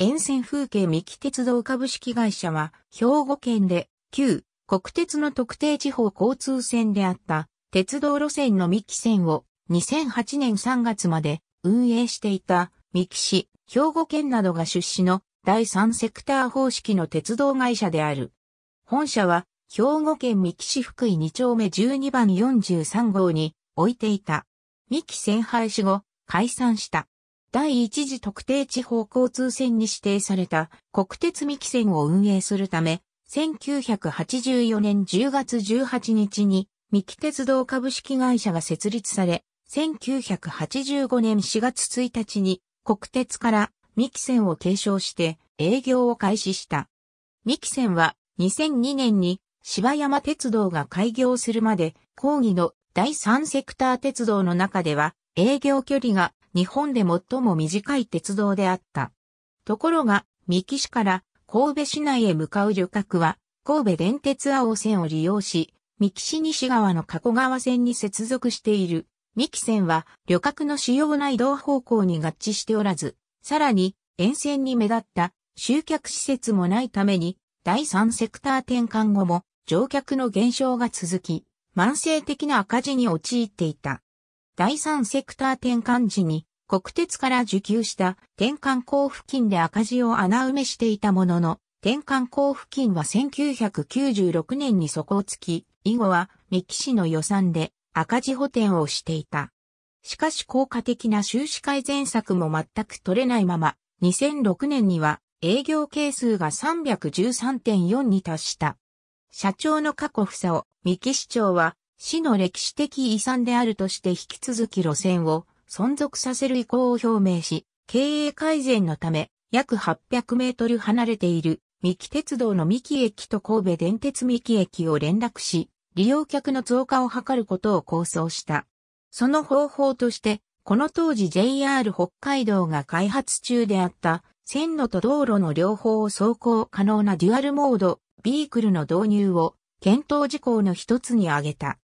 沿線風景三木鉄道株式会社は、兵庫県で、旧、国鉄の特定地方交通線であった、鉄道路線の三木線を、2008年3月まで、運営していた、三木市、兵庫県などが出資の、第三セクター方式の鉄道会社である。本社は、兵庫県三木市福井2丁目12番43号に、置いていた。三木線廃止後、解散した。第一次特定地方交通線に指定された国鉄三木線を運営するため、1984年10月18日に三木鉄道株式会社が設立され、1985年4月1日に国鉄から三木線を継承して営業を開始した。三木線は2002年に芝山鉄道が開業するまで、講義の第三セクター鉄道の中では営業距離が日本で最も短い鉄道であった。ところが、三木市から神戸市内へ向かう旅客は、神戸電鉄青線を利用し、三木市西側の加古川線に接続している。三木線は旅客の主要な移動方向に合致しておらず、さらに沿線に目立った集客施設もないために、第三セクター転換後も乗客の減少が続き、慢性的な赤字に陥っていた。第三セクター転換時に国鉄から受給した転換交付金で赤字を穴埋めしていたものの、転換交付金は1996年に底をつき、以後は三木市の予算で赤字補填をしていた。しかし効果的な収支改善策も全く取れないまま、2006年には営業係数が313.4に達した。社長の過去不佐を三木市長は市の歴史的遺産であるとして引き続き路線を存続させる意向を表明し、経営改善のため、約800メートル離れている三木鉄道の三木駅と神戸電鉄三木駅を連絡し、利用客の増加を図ることを構想した。その方法として、この当時 JR 北海道が開発中であった線路と道路の両方を走行可能なデュアルモード、ビークルの導入を検討事項の一つに挙げた。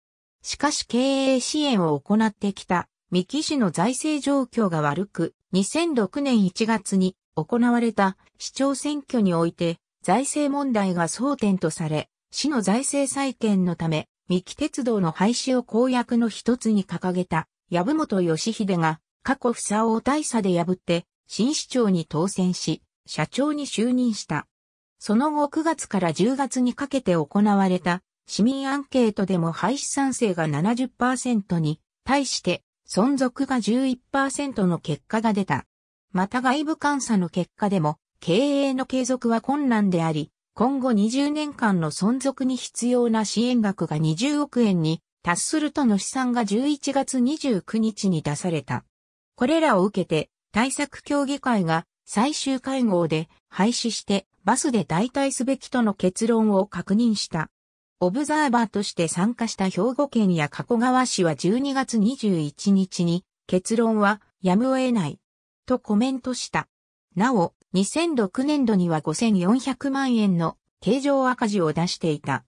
しかし経営支援を行ってきた三木市の財政状況が悪く、2006年1月に行われた市長選挙において、財政問題が争点とされ、市の財政再建のため、三木鉄道の廃止を公約の一つに掲げた、籔本義秀が、過去不差を大差で破って、新市長に当選し、社長に就任した。その後9月から10月にかけて行われた市民アンケートでも廃止賛成が70%に対して存続が11%の結果が出た。また外部監査の結果でも、経営の継続は困難であり、今後20年間の存続に必要な支援額が20億円に達するとの試算が11月29日に出された。これらを受けて、対策協議会が最終会合で廃止してバスで代替すべきとの結論を確認した。オブザーバーとして参加した兵庫県や加古川市は12月21日に、結論はやむを得ない、とコメントした。なお、2006年度には5400万円の経常赤字を出していた。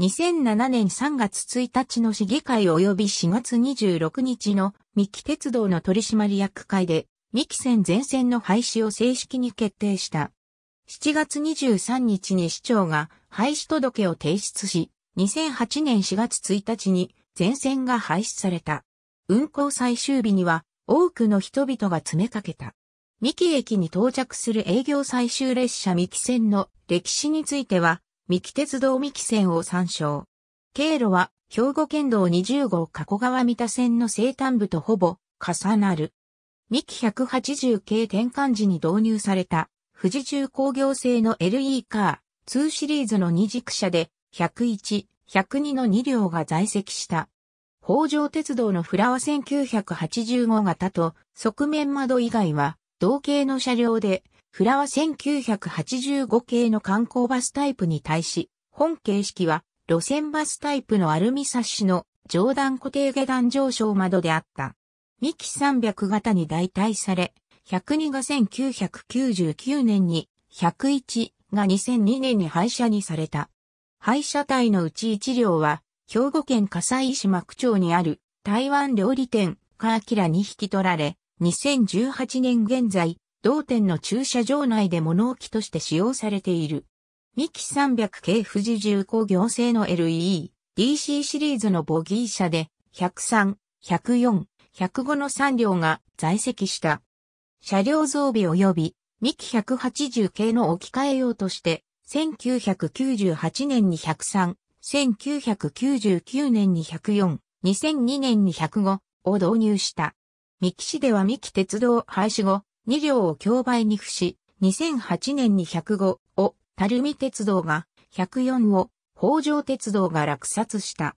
2007年3月1日の市議会及び4月26日の三木鉄道の取締役会で、三木線全線の廃止を正式に決定した。7月23日に市長が廃止届を提出し、2008年4月1日に全線が廃止された。運行最終日には多くの人々が詰めかけた。三木駅に到着する営業最終列車三木線の歴史については、三木鉄道三木線を参照。経路は兵庫県道20号加古川三田線の西端部とほぼ重なる。三木180系転換時に導入された富士重工業製の LE カー2シリーズの二軸車で101、102の2両が在籍した。北条鉄道のフラは1985型と側面窓以外は同型の車両で、フラは1985系の観光バスタイプに対し、本形式は路線バスタイプのアルミサッシの上段固定下段上昇窓であった。ミキ300型に代替され、102が1999年に、101が2002年に廃車にされた。廃車体のうち1両は、兵庫県笠井市幕町にある台湾料理店、カーキラに引き取られ、2018年現在、同店の駐車場内で物置として使用されている。ミキ300系富士重工業製の LE、DC シリーズのボギー車で、103、104、105の3両が在籍した。車両増備及びミキ180系の置き換え用として、1998年に103、1999年に104、2002年に105を導入した。三木市では三木鉄道廃止後、2両を競売に付し、2008年に105を、ルミ鉄道が、104を、北条鉄道が落札した。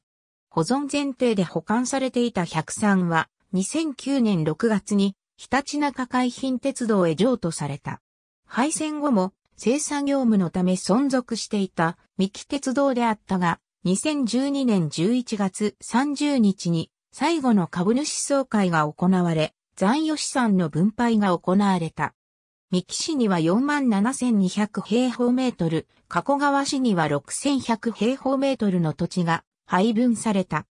保存前提で保管されていた103は、2009年6月にひたちなか海浜鉄道へ譲渡された。廃線後も生産業務のため存続していた三木鉄道であったが、2012年11月30日に最後の株主総会が行われ、残余資産の分配が行われた。三木市には47,200平方メートル、加古川市には6,100平方メートルの土地が配分された。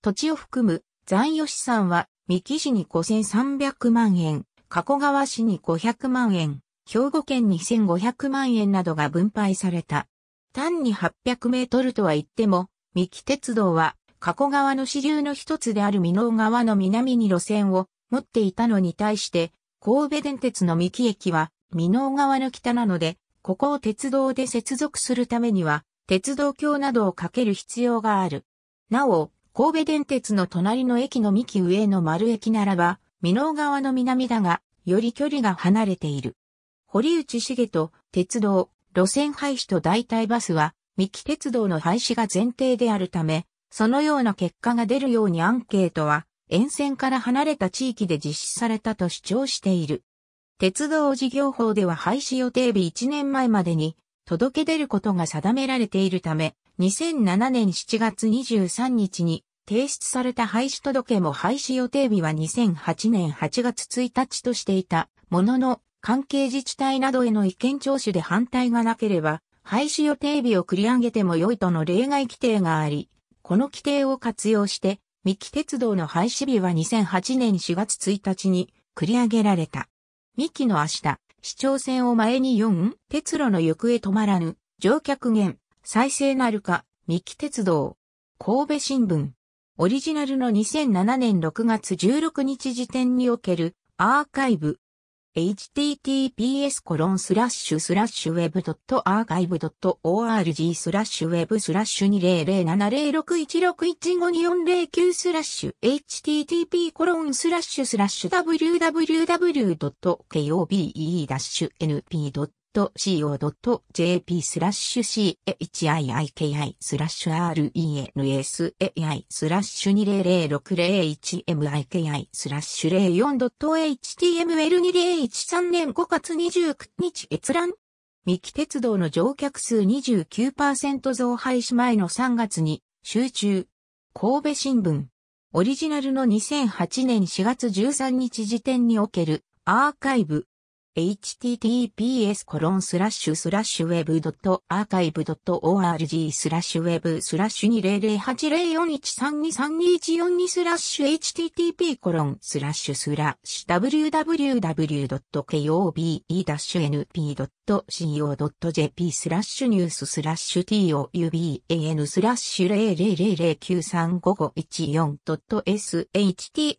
土地を含む残余資産は三木市に5300万円、加古川市に500万円、兵庫県に1500万円などが分配された。単に800メートルとは言っても、三木鉄道は、加古川の支流の一つである美濃川の南に路線を持っていたのに対して、神戸電鉄の三木駅は、美濃川の北なので、ここを鉄道で接続するためには、鉄道橋などをかける必要がある。なお、神戸電鉄の隣の駅の幹上の丸駅ならば、美濃川の南だが、より距離が離れている。堀内茂と鉄道、路線廃止と代替バスは、三木鉄道の廃止が前提であるため、そのような結果が出るようにアンケートは、沿線から離れた地域で実施されたと主張している。鉄道事業法では廃止予定日1年前までに届け出ることが定められているため、2007年7月23日に提出された廃止届も廃止予定日は2008年8月1日としていたものの関係自治体などへの意見聴取で反対がなければ廃止予定日を繰り上げても良いとの例外規定があり、この規定を活用して三木鉄道の廃止日は2008年4月1日に繰り上げられた。三木の明日、市長選を前に4、鉄路の行方止まらぬ、乗客減、再生なるか、三木鉄道。神戸新聞。オリジナルの2007年6月16日時点におけるアーカイブ。https コロンスラッシュスラッシュウェブドットアーカイブ org スラッシュウェブスラッシュ20070616152409スラッシュ http コロンスラッシュスラッシュ www.kobe-np.com c o j p スラッシュ CHIIKI スラッシュ RENSAI スラッシュ 200601MIKI スラッシュ 04.html2013 年5月29日閲覧三木鉄道の乗客数29%増廃止前の3月に集中。神戸新聞。オリジナルの2008年4月13日時点におけるアーカイブ https コロンスラッシュスラッシュウェブドットアーカイブドット org スラッシュウェブスラッシュ20080413232142スラッシュ http コロンスラッシュスラッシュ www.kobe-np.co.jp スラッシュニューススラッシュ touban スラッシュ000935514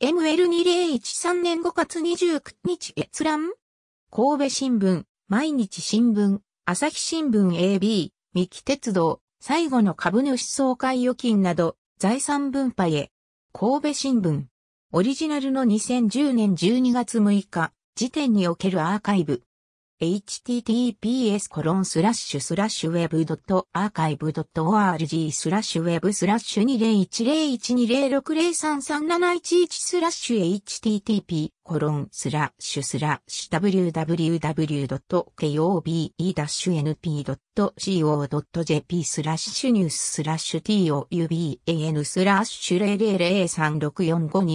.shtml2013 年5月29日閲覧神戸新聞、毎日新聞、朝日新聞 AB、三木鉄道、最後の株主総会預金など、財産分配へ。神戸新聞。オリジナルの2010年12月6日、時点におけるアーカイブ。https コロンスラッシュスラッシュウェブドットアーカイブドット org スラッシュウェブスラッシュ20101206033711スラッシュ http コロンスラッシュスラッシュ www.kobe-np.co.jp スラッシュニューススラッシュ touban スラッシュ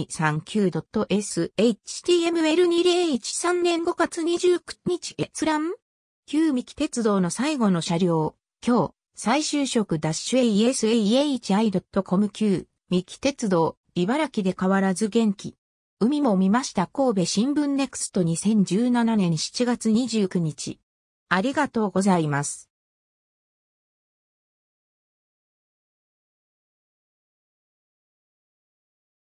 0003645-29.sh t m l 2 0 1 3年5月29日閲覧旧三木鉄道の最後の車両、今日、再就職 -asahi.com 旧三木鉄道、茨城で変わらず元気。海も見ました神戸新聞ネクスト2017年7月29日。ありがとうございます。